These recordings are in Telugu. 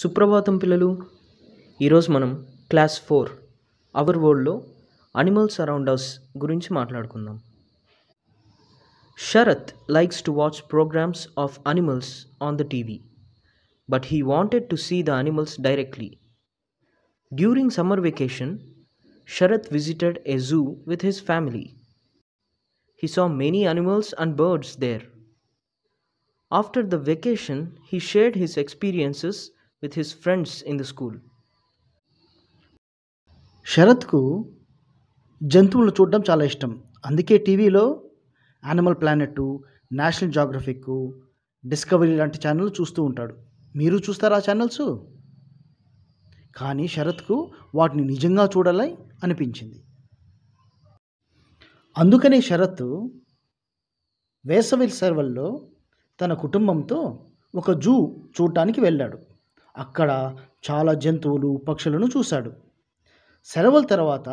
సుప్రభాతం పిల్లలు ఈరోజు మనం క్లాస్ ఫోర్ అవర్ వరల్డ్లో అనిమల్స్ అరౌండ్ అస్ గురించి మాట్లాడుకుందాం Sharath likes to watch programmes of animals on the TV but he wanted to see the animals directly during summer vacation Sharath visited a zoo with his family. He saw many animals and birds there. After the vacation, he shared his experiences with his friends in the school శరత్కు జంతువులను చూడడం చాలా ఇష్టం అందుకే టీవీలో Animal Planet National Geographic Discovery లాంటి ఛానల్ చూస్తూ ఉంటాడు మీరు చూస్తారా ఆ ఛానల్స్ కానీ శరత్కు వాటిని నిజంగా చూడాలని అనిపించింది అందుకనే శరత్ వేసవి సెలవుల్లో తన కుటుంబంతో ఒక జూ చూడటానికి వెళ్ళాడు అక్కడ చాలా జంతువులు పక్షులను చూశాడు సెలవుల తర్వాత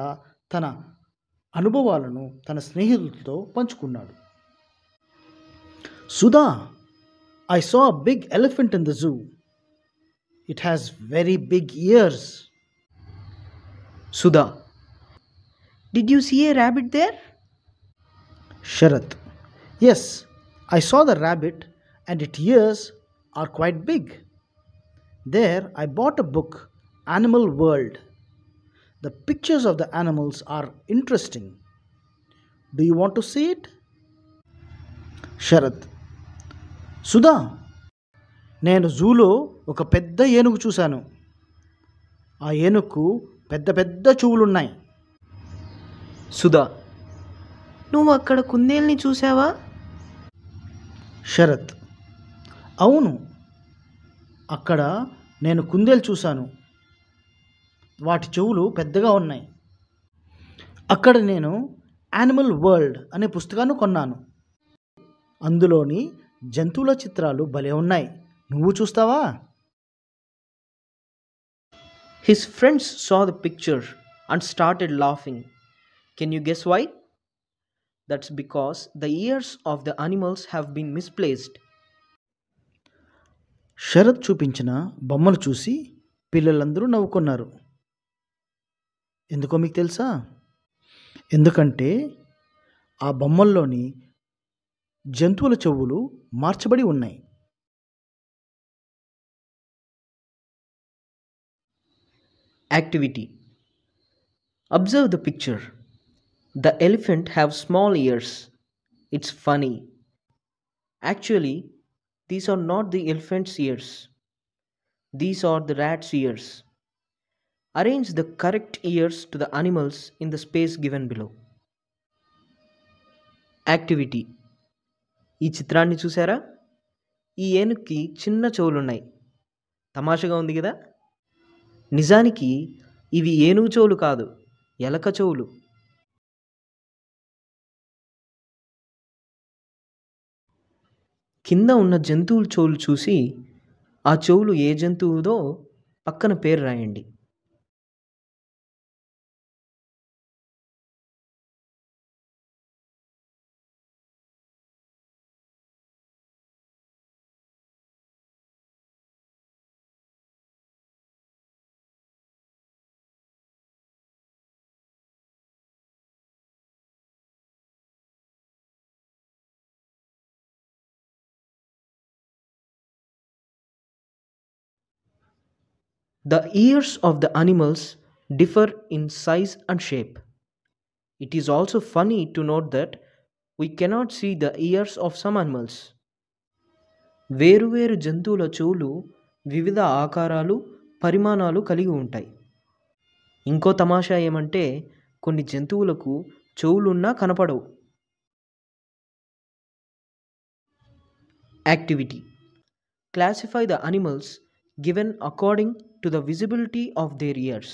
తన అనుభవాలను తన స్నేహితులతో పంచుకున్నాడు Sudha I saw a big elephant in the zoo it has very big ears Sudha did you see a rabbit there Sharath yes I saw the rabbit and it ears are quite big There, I bought a book, Animal World. The pictures of the animals are interesting. Do you want to see it? Sharath Sudha నేను జూలో ఒక పెద్ద ఏనుగు చూశాను ఆ ఏనుగుకు పెద్ద పెద్ద చెవులున్నాయి సుధా నువ్వు అక్కడ కుందేల్ని చూసావా శరత్ అవును అక్కడ నేను కుందేలు చూశాను వాటి చెవులు పెద్దగా ఉన్నాయి అక్కడ నేను యానిమల్ వరల్డ్ అనే పుస్తకాన్ని కొన్నాను అందులోని జంతువుల చిత్రాలు భలే ఉన్నాయి నువ్వు చూస్తావా his friends saw the picture and started laughing can you guess why that's because the ears of the animals have been misplaced Sharath చూపించిన బొమ్మలు చూసి పిల్లలందరూ నవ్వుకున్నారు ఎందుకో మీకు తెలుసా ఎందుకంటే ఆ బొమ్మల్లోని జంతువుల చెవులు మార్చబడి ఉన్నాయి activity observe the picture the elephant have small ears it's funny actually These are not the elephant's ears. These are the rat's ears. Arrange the correct ears to the animals in the space given below. Activity ఈ చిత్రాన్ని చూసారా ఈ ఏనుగుకి చిన్న చెవులున్నాయి తమాషగా ఉంది కదా నిజానికి ఇవి ఏనుగు చెవులు కాదు ఎలక చెవులు కింద ఉన్న జంతువుల చెవులు చూసి ఆ చెవులు ఏ జంతువుదో పక్కన పేరు రాయండి the ears of the animals differ in size and shape it is also funny to note that we cannot see the ears of some animals వేరు జంతువుల చెవులు వివిధ ఆకారాలు పరిమాణాలు కలిగి ఉంటాయి ఇంకో తమాషా ఏమంటే కొన్ని జంతువులకు చెవులున్నా కనపడవు activity classify the animals given according to the visibility of their ears.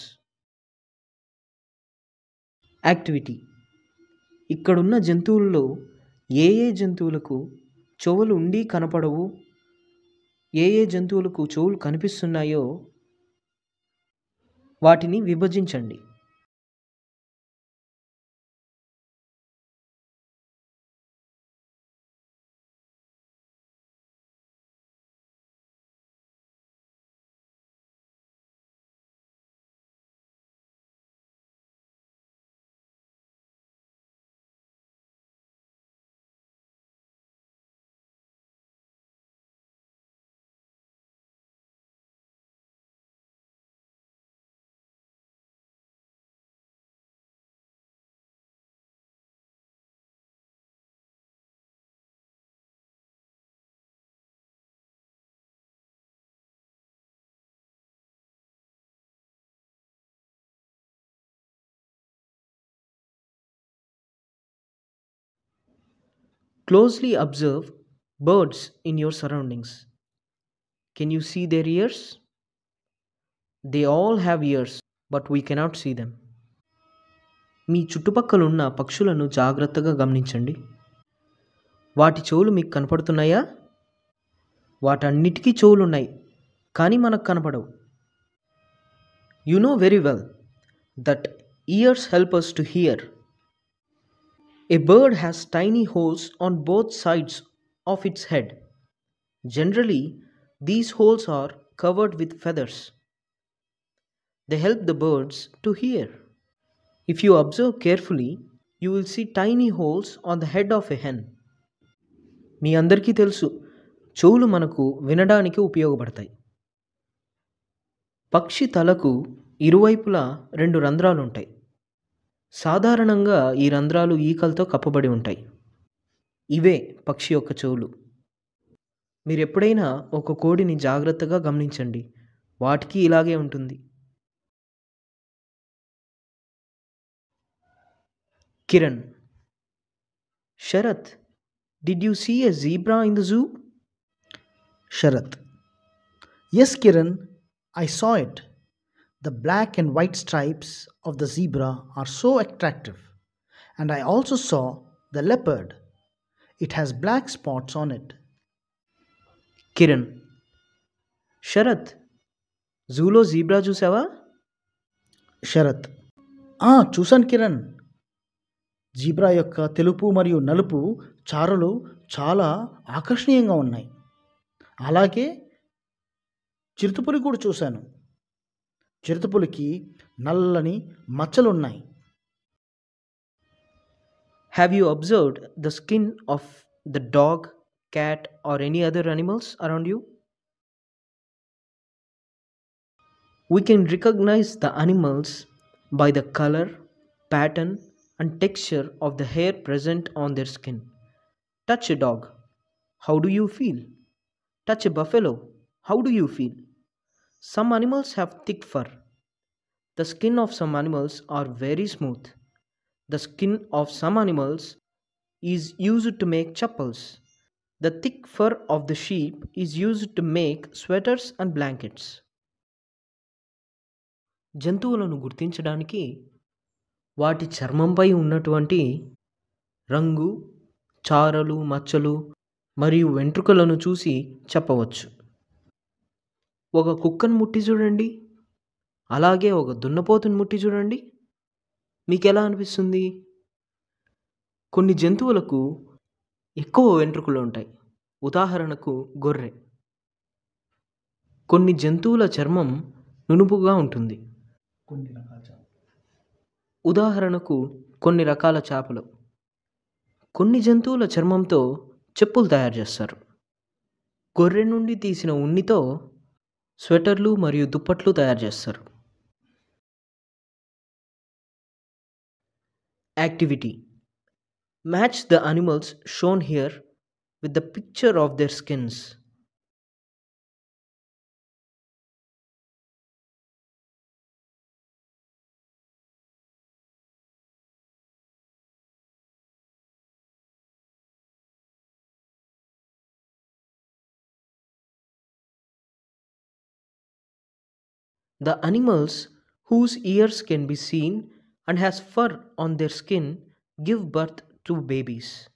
Activity ఇక్కడున్న జంతువుల్లో ఏ ఏ జంతువులకు చెవులు ఉండి కనపడవు ఏ ఏ జంతువులకు చెవులు కనిపిస్తున్నాయో వాటిని విభజించండి Closely observe birds in your surroundings. Can you see their ears? They all have ears, but we cannot see them. మీ చుట్టుపక్కలున్న పక్షులను జాగ్రత్తగా గమనించండి వాటి చెవులు మీకు కనపడుతున్నాయా వాటన్నిటికీ చెవులున్నాయి కానీ మనకు కనపడవు you know very well that ears help us to hear A bird has tiny holes on both sides of its head. Generally, these holes are covered with feathers. They help the birds to hear. If you observe carefully, you will see tiny holes on the head of a hen. మీ అందరికీ తెలుసు చెవులు మనకు వినడానికి ఉపయోగపడతాయి పక్షి తలకు ఇరువైపులా రెండు రంధ్రాలుంటాయి సాధారణంగా ఈ రంధ్రాలు ఈకలతో కప్పబడి ఉంటాయి ఇవే పక్షి యొక్క చెవులు మీరు ఎప్పుడైనా ఒక కోడిని జాగ్రత్తగా గమనించండి వాటికి ఇలాగే ఉంటుంది Kiran Sharath did you see a zebra in the zoo Sharath yes Kiran I saw it The black and white stripes of the zebra are so attractive. And I also saw the leopard. It has black spots on it. Kiran Kiran Sharath జూలో zebra Sharat Ah, chusan Kiran. Zebra యొక్క తెలుపు మరియు నలుపు చారలు చాలా ఆకర్షణీయంగా ఉన్నాయి అలాగే చిరుతపులి కూడా చూశాను చిరుతపులికి నల్లని మచ్చలున్నాయి have you observed the skin of the dog cat or any other animals around you? We can recognize the animals by the color, pattern, and texture of the hair present on their skin. Touch a dog. How do you feel? Touch a buffalo. How do you feel? Some animals have thick fur. The skin of some animals are very smooth. The skin of some animals is used to make chappals. The thick fur of the sheep is used to make sweaters and blankets. జంతువులను గుర్తించడానికి వాటి చర్మంపై ఉన్నటువంటి రంగు చారలు మచ్చలు మరియు వెంట్రుకలను చూసి చెప్పవచ్చు ఒక కుక్కను ముట్టి చూడండి అలాగే ఒక దున్నపోతుని ముట్టి చూడండి మీకు ఎలా అనిపిస్తుంది కొన్ని జంతువులకు ఎక్కువ వెంట్రుకలు ఉంటాయి ఉదాహరణకు గొర్రె కొన్ని జంతువుల చర్మం నునుపుగా ఉంటుంది కొన్ని రకాల ఉదాహరణకు కొన్ని రకాల చేపలు కొన్ని జంతువుల చర్మంతో చెప్పులు తయారు చేస్తారు గొర్రె నుండి తీసిన ఉన్నితో స్వెటర్లు మరియు దుప్పట్లు తయారు చేస్తారు activity match the animals shown here with the picture of their skins The animals, whose ears can be seen and has fur on their skin, give birth to babies.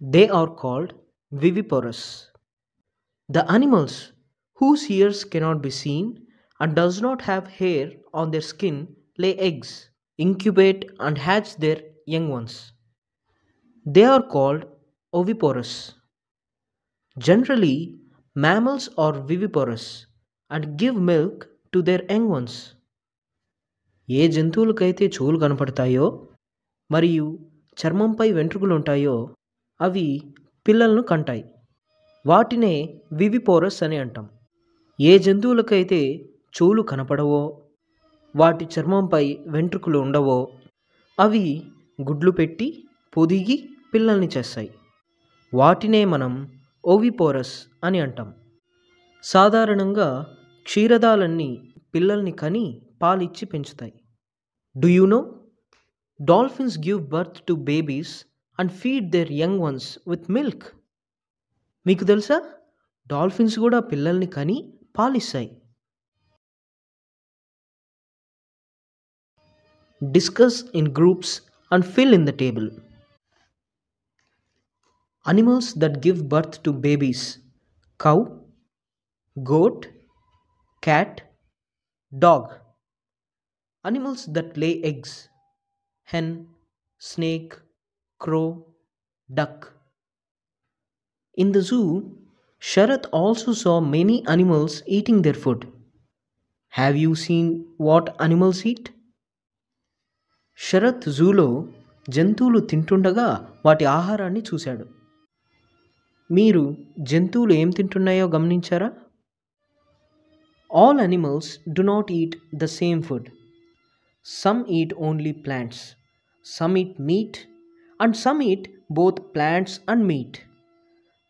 They are called viviparous. The animals, whose ears cannot be seen and does not have hair on their skin, lay eggs, incubate and hatch their young ones. They are called oviparous. Generally, mammals are viviparous and give milk to their young ones ఏ జంతువులకైతే చెవులు కనపడతాయో మరియు చర్మంపై వెంట్రుకలు ఉంటాయో అవి పిల్లలను కంటాయి వాటినే వివిపోరస్ అని అంటాం ఏ జంతువులకైతే చెవులు కనపడవో వాటి చర్మంపై వెంట్రుకలు ఉండవో అవి గుడ్లు పెట్టి పొదిగి పిల్లల్ని చేస్తాయి వాటినే మనం ఓవిపోరస్ అని అంటాం సాధారణంగా క్షీరదాలన్నీ పిల్లల్ని కని పాలిచ్చి పెంచుతాయి do you know dolphins give birth to babies and feed their young ones with milk మీకు తెలుసా డాల్ఫిన్స్ కూడా పిల్లల్ని కని పాలిస్తాయి discuss in groups and fill in the table animals that give birth to babies cow goat cat, dog. Animals that lay eggs hen, snake, crow, duck. In the zoo, Sharath also saw many animals eating their food. Have you seen what animals eat? Sharath జూలో జంతువులు తింటుండగా వాటి ఆహారాన్ని చూశాడు మీరు జంతువులు ఏం తింటున్నాయో గమనించారా All animals do not eat the same food. Some eat only plants, some eat meat, and some eat both plants and meat.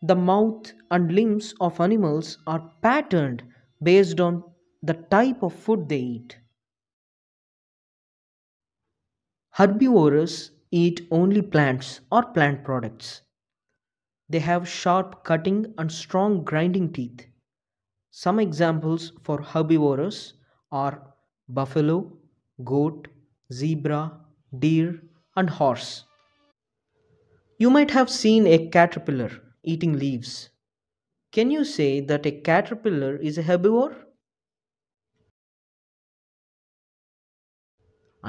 The mouth and limbs of animals are patterned based on the type of food they eat. Herbivores eat only plants or plant products. They have sharp cutting and strong grinding teeth. Some examples for herbivores are buffalo, goat, zebra, deer, and horse. You might have seen a caterpillar eating leaves. Can you say that a caterpillar is a herbivore?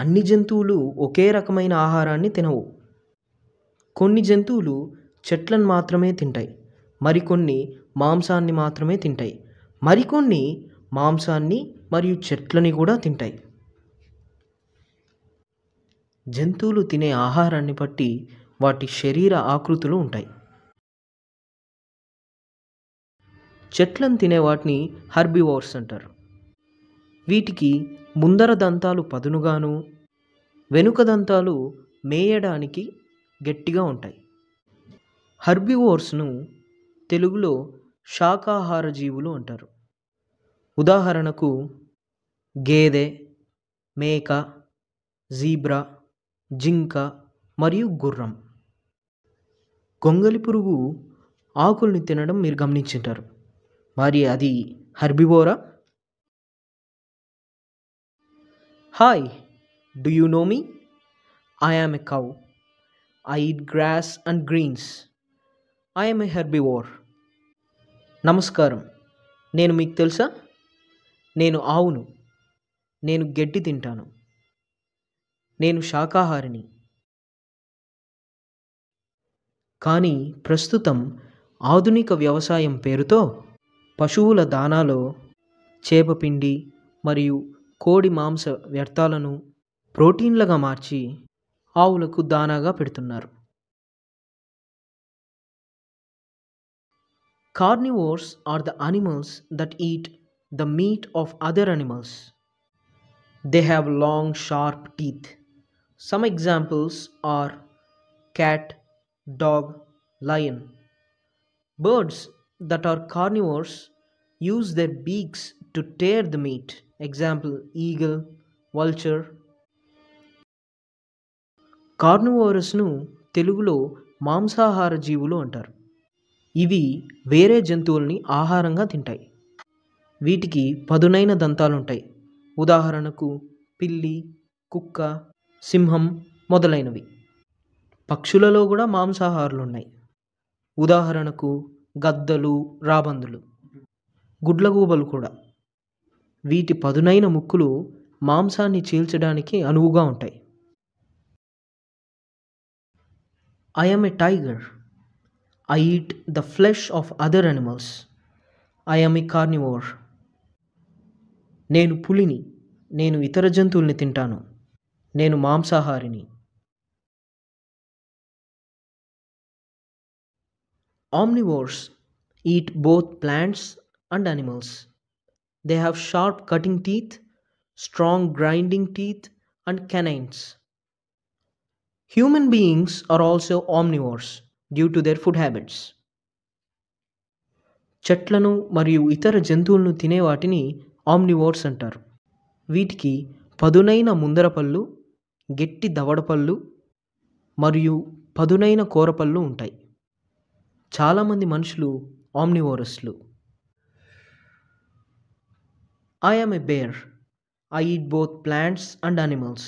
అన్ని జంతువులు ఒకే రకమైన ఆహారాన్ని తినవు కొన్ని జంతువులు చెట్లను మాత్రమే తింటాయి మరికొన్ని మాంసాన్ని మాత్రమే తింటాయి మరికొన్ని మాంసాన్ని మరియు చెట్లని కూడా తింటాయి జంతువులు తినే ఆహారాన్ని బట్టి వాటి శరీర ఆకృతులు ఉంటాయి చెట్లను తినే వాటిని హర్బివోర్స్ అంటారు వీటికి ముందర దంతాలు పదునుగాను వెనుక దంతాలు మేయడానికి గట్టిగా ఉంటాయి హర్బివోర్స్ను తెలుగులో శాకాహార జీవులు అంటారు ఉదాహరణకు గేదె మేక జీబ్రా జింక మరియు గుర్రం గొంగలి పురుగు ఆకుల్ని తినడం మీరు గమనించుంటారు మరి అది హర్బివోరా hi do you know me I am a cow I eat grass and greens I'm a herbivore నమస్కారం నేను మీకు తెలుసా నేను ఆవును నేను గడ్డి తింటాను నేను శాకాహారిని కానీ ప్రస్తుతం ఆధునిక వ్యవసాయం పేరుతో పశువుల దానాలో చేపపిండి మరియు కోడి మాంస వ్యర్థాలను ప్రోటీన్లుగా మార్చి ఆవులకు దానాగా పెడుతున్నారు carnivores are the animals that eat the meat of other animals. They have long, sharp teeth. Some examples are cat, dog, lion. Birds that are carnivores use their beaks to tear the meat. Example eagle, vulture. కార్నువోరస్ను తెలుగులో మాంసాహార jivulu అంటారు ivi vere జంతువుల్ని ఆహారంగా తింటాయి వీటికి పదునైన దంతాలుంటాయి ఉదాహరణకు పిల్లి కుక్క సింహం మొదలైనవి పక్షులలో కూడా మాంసాహారులు ఉన్నాయి ఉదాహరణకు గద్దలు రాబందులు గుడ్లగూబలు కూడా వీటి పదునైన ముక్కులు మాంసాన్ని చీల్చడానికి అనువుగా ఉంటాయి I a a tiger I eat the flesh of other animals I am a carnivore నేను పులిని నేను ఇతర జంతువుల్ని తింటాను నేను మాంసాహారిని omnivores eat both plants and animals they have sharp cutting teeth strong grinding teeth and canines human beings are also omnivores due to their food habits చెట్లను మరియు ఇతర జంతువులను తినే వాటిని ఆమ్నివోర్స్ అంటారు వీటికి పదునైన ముందర పళ్ళు గట్టి దవడపళ్ళు మరియు పదునైన కూరపళ్ళు ఉంటాయి చాలామంది మనుషులు ఆమ్నివోరస్లు I am a bear I eat both plants and animals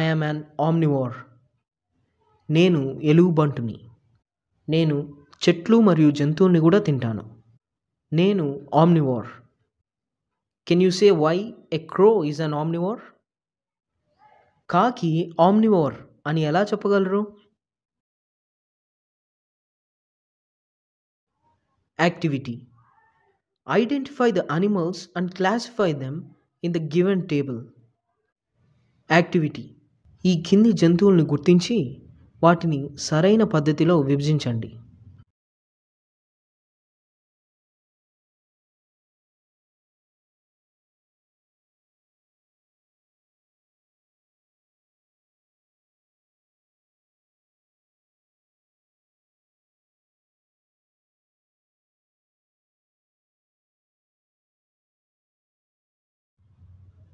I am an omnivore నేను ఎలుగుబంటుని నేను చెట్లు మరియు జంతువుని కూడా తింటాను నేను omnivore can you say why a crow is an omnivore కాకి ఆమ్నివోర్ అని ఎలా చెప్పగలరు activity identify the animals and classify them in the given table activity ఈ కింది జంతువుల్ని గుర్తించి వాటిని సరైన పద్ధతిలో విభజించండి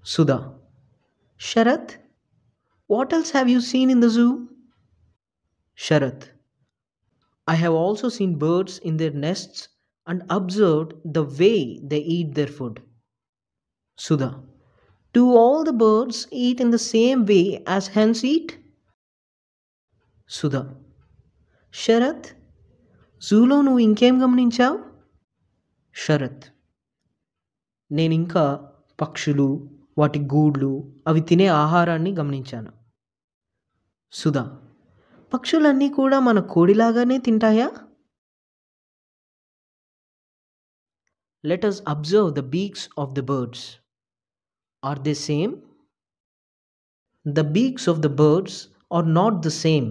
Sudha. Sharath, what else have you seen in the zoo? Sharath. I have also seen birds in their nests and observed the way they eat their food. Sudha. Do all the birds eat in the same way as hens eat? Sudha, Sharath, జూలో నువ్వు ఇంకేం గమనించావు Sharath, నేను ఇంకా పక్షులు వాటి గూళ్ళు అవి తినే ఆహారాన్ని గమనించాను సుధా పక్షులన్నీ కూడా మన కోడిలాగానే తింటాయా let us observe the beaks of the birds are the same the beaks of the birds are not the same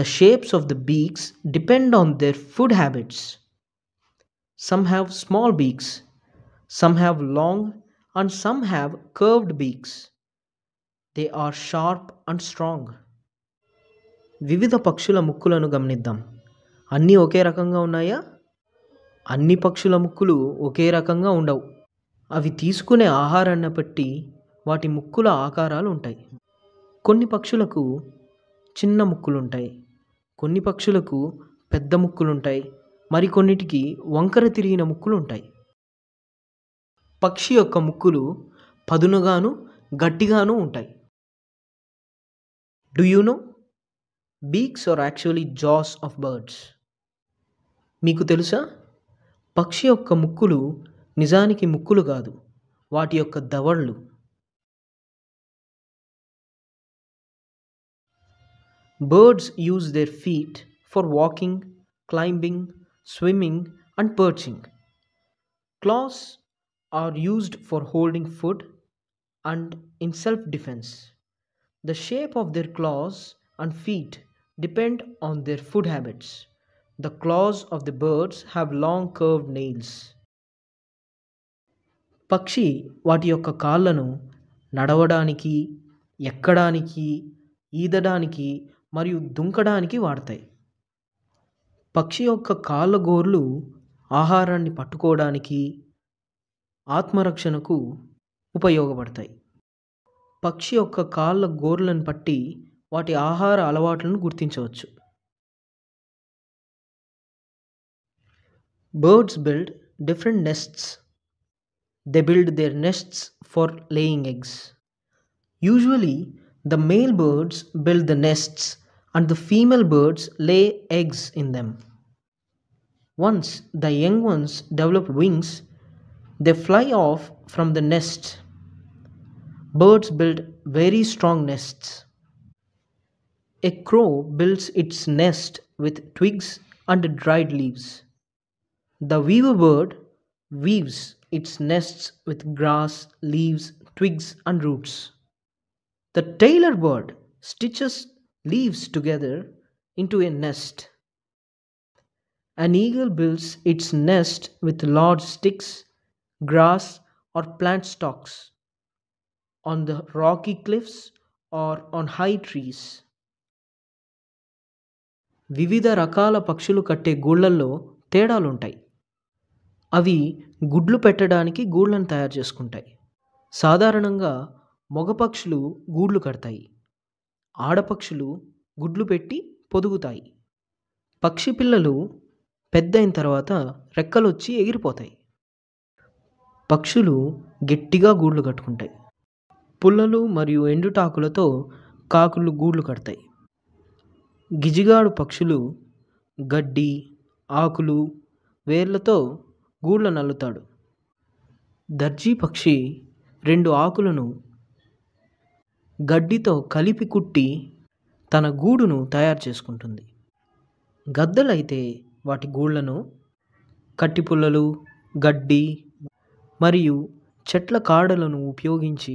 the shapes of the beaks depend on their food habits some have small beaks some have long and some have curved beaks. They are sharp and strong. వివిధ పక్షుల ముక్కులను గమనిద్దాం అన్నీ ఒకే రకంగా ఉన్నాయా అన్ని పక్షుల ముక్కులు ఒకే రకంగా ఉండవు అవి తీసుకునే ఆహారాన్ని బట్టి వాటి ముక్కుల ఆకారాలు ఉంటాయి కొన్ని పక్షులకు చిన్న ముక్కులుంటాయి కొన్ని పక్షులకు పెద్ద ముక్కులుంటాయి మరికొన్నిటికి వంకర తిరిగిన ముక్కులు ఉంటాయి పక్షి యొక్క ముక్కులు పదునుగాను గట్టిగాను ఉంటాయి do you know beaks are actually jaws of birds మీకు తెలుసా పక్షి యొక్క ముక్కులు నిజానికి ముక్కులు కాదు వాటి యొక్క దవళ్ళు birds use their feet for walking climbing swimming and perching claws are used for holding food and in self defense. The shape of their claws and feet depend on their food habits. The claws of the birds have long curved nails. పక్షి వాటి యొక్క కాళ్ళను నడవడానికి ఎక్కడానికి ఈదడానికి మరియు దుంకడానికి వాడతాయి పక్షి యొక్క కాళ్ళ గోర్లు ఆహారాన్ని పట్టుకోవడానికి ఆత్మరక్షణకు ఉపయోగపడతాయి పక్షి యొక్క కాళ్ళ గోర్లను పట్టి వాటి ఆహార అలవాట్లను గుర్తించవచ్చు birds build different nests they build their nests for laying eggs usually the male birds build the nests and the female birds lay eggs in them once the young ones develop wings They fly off from the nest. Birds build very strong nests. A crow builds its nest with twigs and dried leaves. The weaver bird weaves its nests with grass, leaves, twigs, and roots. The tailor bird stitches leaves together into a nest. An eagle builds its nest with large sticks grass or plant stalks, on the rocky cliffs or on high trees. వివిధ రకాల పక్షులు కట్టే గూళ్ళల్లో తేడాలుంటాయి అవి గుడ్లు పెట్టడానికి గూళ్ళను తయారు చేసుకుంటాయి సాధారణంగా మగపక్షులు గూళ్ళు కడతాయి ఆడపక్షులు గుడ్లు పెట్టి పొదుగుతాయి పక్షి పిల్లలు పెద్దయిన తర్వాత రెక్కలొచ్చి ఎగిరిపోతాయి పక్షులు గట్టిగా గూళ్ళు కట్టుకుంటాయి పుల్లలు మరియు ఎండుటాకులతో కాకులు గూళ్ళు కడతాయి గిజిగాడు పక్షులు గడ్డి ఆకులు వేర్లతో గూళ్ళ నల్లుతాడు దర్జీ పక్షి రెండు ఆకులను గడ్డితో కలిపి కుట్టి తన గూడును తయారు చేసుకుంటుంది గద్దలైతే వాటి గూళ్ళను కట్టిపుల్లలు గడ్డి మరియు చెట్ల కాడలను ఉపయోగించి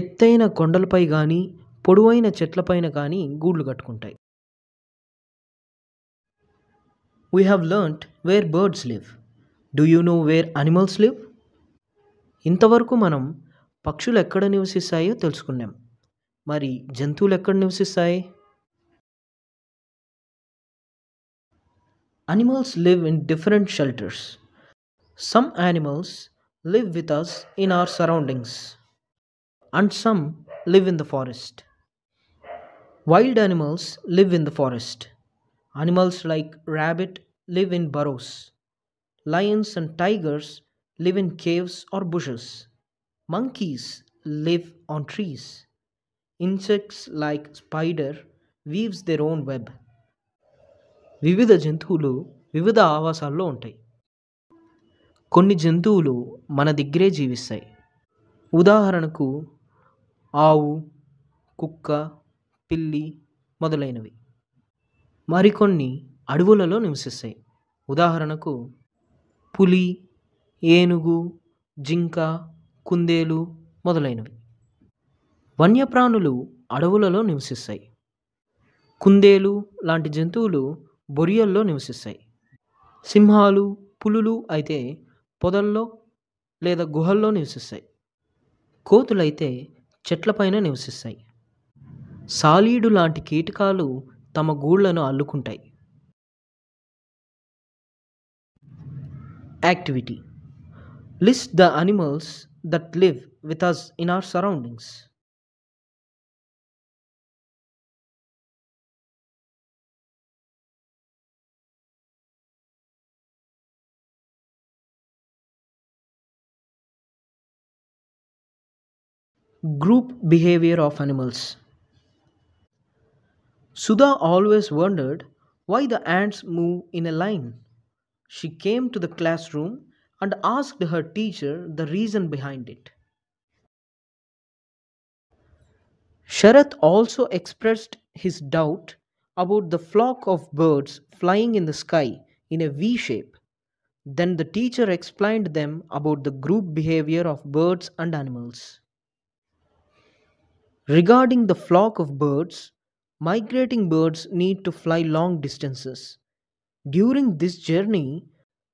ఎత్తైన కొండలపై కానీ పొడవైన చెట్లపైన కానీ గూళ్ళు కట్టుకుంటాయి we have learnt where birds live do you know where animals live ఇంతవరకు మనం పక్షులు ఎక్కడ నివసిస్తాయో తెలుసుకున్నాం మరి జంతువులు ఎక్కడ నివసిస్తాయి animals live in different shelters Some animals live with us in our surroundings, and some live in the forest. Wild animals live in the forest. Animals like rabbit live in burrows. Lions and tigers live in caves or bushes. Monkeys live on trees. Insects like spider weaves their own web. వివిధ జంతువులు వివిధ ఆవాసాల్లో ఉంటాయి కొన్ని జంతువులు మన దగ్గరే జీవిస్తాయి ఉదాహరణకు ఆవు కుక్క పిల్లి మొదలైనవి మరికొన్ని అడవులలో నివసిస్తాయి ఉదాహరణకు పులి ఏనుగు జింక కుందేలు మొదలైనవి వన్యప్రాణులు అడవులలో నివసిస్తాయి కుందేలు లాంటి జంతువులు బొరియల్లో నివసిస్తాయి సింహాలు పులులు అయితే పొదల్లో లేదా గుహల్లో నివసిస్తాయి కోతులైతే చెట్లపైన నివసిస్తాయి సాలీడు లాంటి కీటకాలు తమ గూళ్లను అల్లుకుంటాయి activity list the animals that live with us in our surroundings Group behavior of animals. Sudha always wondered why the ants move in a line. She came to the classroom and asked her teacher the reason behind it. Sharath also expressed his doubt about the flock of birds flying in the sky in a V shape. Then the teacher explained them about the group behavior of birds and animals. Regarding the flock of birds, migrating birds need to fly long distances. During this journey,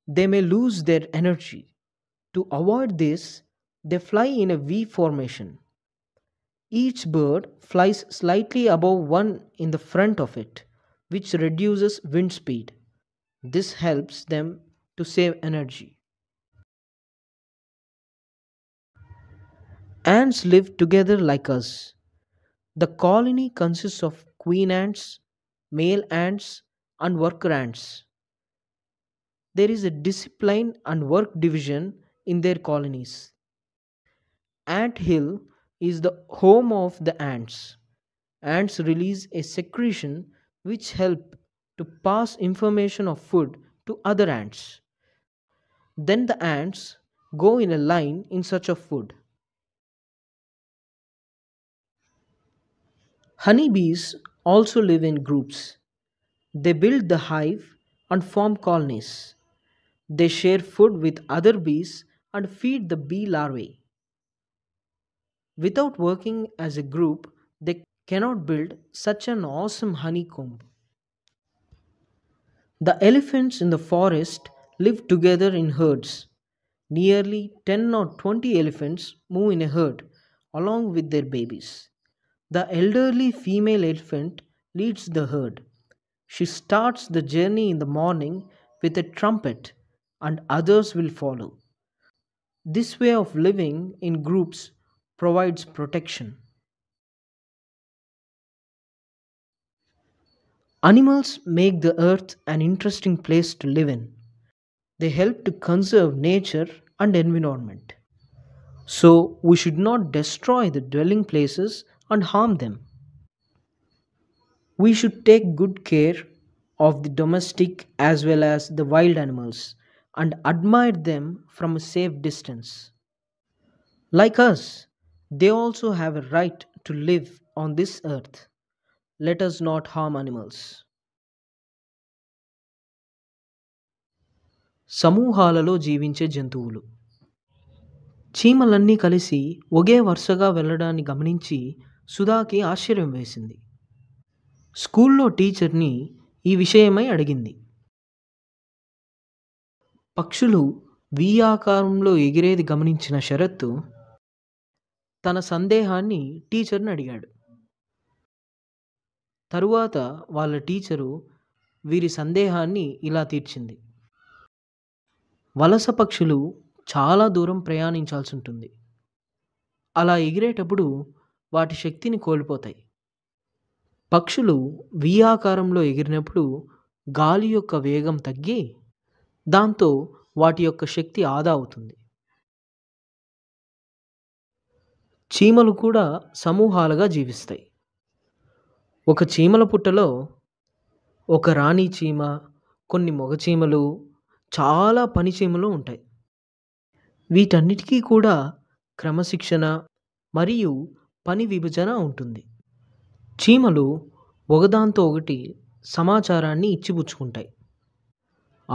they may lose their energy. To avoid this, they fly in a V formation. Each bird flies slightly above one in the front of it, which reduces wind speed. This helps them to save energy. Ants live together like us. The colony consists of queen ants, male ants, and worker ants. There is a discipline and work division in their colonies. Ant Hill is the home of the ants. Ants release a secretion which help to pass information of food to other ants. Then the ants go in a line in search of food. Honeybees also live in groups. They build the hive and form colonies. They share food with other bees and feed the bee larvae. Without working as a group, they cannot build such an awesome honeycomb. The elephants in the forest live together in herds. Nearly 10 or 20 elephants move in a herd along with their babies. The elderly female elephant leads the herd. She starts the journey in the morning with a trumpet, and others will follow. This way of living in groups provides protection. Animals make the earth an interesting place to live in. They help to conserve nature and environment. So, we should not destroy the dwelling places and harm them. We should take good care of the domestic as well as the wild animals and admire them from a safe distance. Like us, they also have a right to live on this earth. Let us not harm animals. సమూహాలలో జీవించే జంతువులు చీమలన్నీ కలిసి ఒకే వరుసగా వెళ్ళడాన్ని గమనించి సుధాకి ఆశ్చర్యం వేసింది స్కూల్లో టీచర్ని ఈ విషయమై అడిగింది పక్షులు వి ఆకారంలో ఎగిరేది గమనించిన షరత్తు తన సందేహాన్ని టీచర్ని అడిగాడు తరువాత వాళ్ళ టీచరు వీరి సందేహాన్ని ఇలా తీర్చింది వలస పక్షులు చాలా దూరం ప్రయాణించాల్సి ఉంటుంది అలా ఎగిరేటప్పుడు వాటి శక్తిని కోల్పోతాయి పక్షులు వి ఆకారంలో ఎగిరినప్పుడు గాలి యొక్క వేగం తగ్గి దాంతో వాటి యొక్క శక్తి ఆదా అవుతుంది చీమలు కూడా సమూహాలుగా జీవిస్తాయి ఒక చీమల పుట్టలో ఒక రాణి చీమ కొన్ని మొగచీమలు చాలా పని చీమలు ఉంటాయి వీటన్నిటికీ కూడా క్రమశిక్షణ మరియు పని విభజన ఉంటుంది చీమలు ఒకదాంతో ఒకటి సమాచారాన్ని ఇచ్చిపుచ్చుకుంటాయి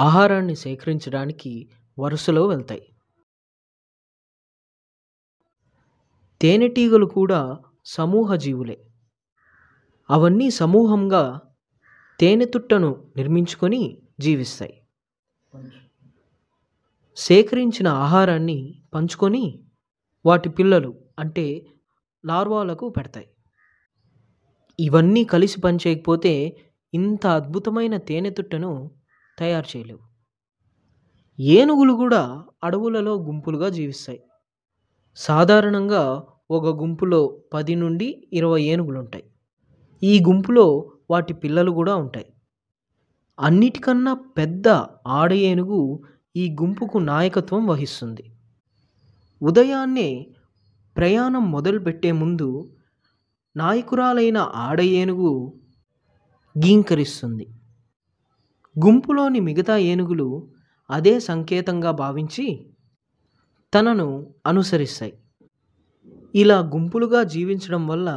ఆహారాన్ని సేకరించడానికి వరుసలో వెళ్తాయి తేనెటీగలు కూడా సమూహ జీవులే అవన్నీ సమూహంగా తేనెతుట్టను నిర్మించుకొని జీవిస్తాయి సేకరించిన ఆహారాన్ని పంచుకొని వాటి పిల్లలు అంటే లార్వాలకు పెడతాయి ఇవన్నీ కలిసి పనిచేయకపోతే ఇంత అద్భుతమైన తేనె తుట్టను తయారు చేయలేవు ఏనుగులు కూడా అడవులలో గుంపులుగా జీవిస్తాయి సాధారణంగా ఒక గుంపులో పది నుండి ఇరవై ఏనుగులు ఉంటాయి ఈ గుంపులో వాటి పిల్లలు కూడా ఉంటాయి అన్నిటికన్నా పెద్ద ఆడ ఏనుగు ఈ గుంపుకు నాయకత్వం వహిస్తుంది ఉదయాన్నే ప్రయాణం మొదలుపెట్టే ముందు నాయకురాలైన ఆడ ఏనుగు గీంకరిస్తుంది గుంపులోని మిగతా ఏనుగులు అదే సంకేతంగా భావించి తనను అనుసరిస్తాయి ఇలా గుంపులుగా జీవించడం వల్ల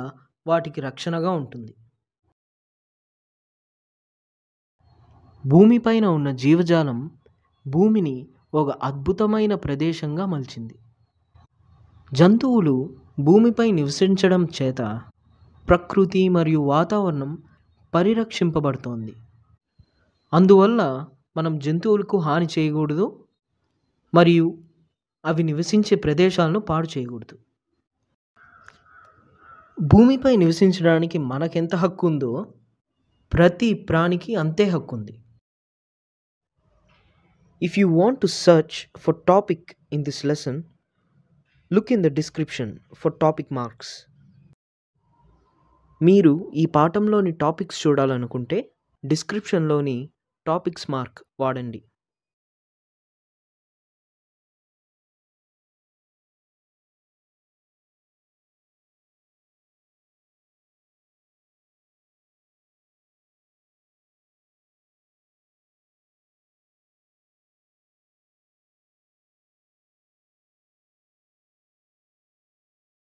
వాటికి రక్షణగా ఉంటుంది భూమిపైన ఉన్న జీవజాలం భూమిని ఒక అద్భుతమైన ప్రదేశంగా మలిచింది జంతువులు భూమిపై నివసించడం చేత ప్రకృతి మరియు వాతావరణం పరిరక్షింపబడుతోంది అందువల్ల మనం జంతువులకు హాని చేయకూడదు మరియు అవి నివసించే ప్రదేశాలను పాడు చేయకూడదు భూమిపై నివసించడానికి మనకెంత హక్కు ఉందో ప్రతి ప్రాణికి అంతే హక్కు ఉంది if you want to search for topic in this lesson look in the description for topic marks మీరు ఈ పాఠంలోని టాపిక్స్ చూడాలనుకుంటే డిస్క్రిప్షన్లోని టాపిక్స్ మార్క్ వాడండి